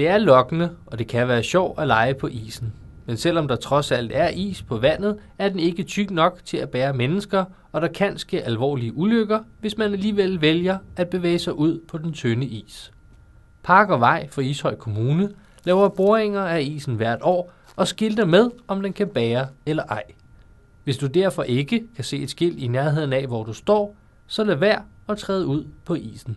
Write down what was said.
Det er lokkende, og det kan være sjovt at lege på isen. Men selvom der trods alt er is på vandet, er den ikke tyk nok til at bære mennesker, og der kan ske alvorlige ulykker, hvis man alligevel vælger at bevæge sig ud på den tynde is. Park og Vej for Ishøj Kommune laver boringer af isen hvert år og skilter med, om den kan bære eller ej. Hvis du derfor ikke kan se et skilt i nærheden af, hvor du står, så lad være at træde ud på isen.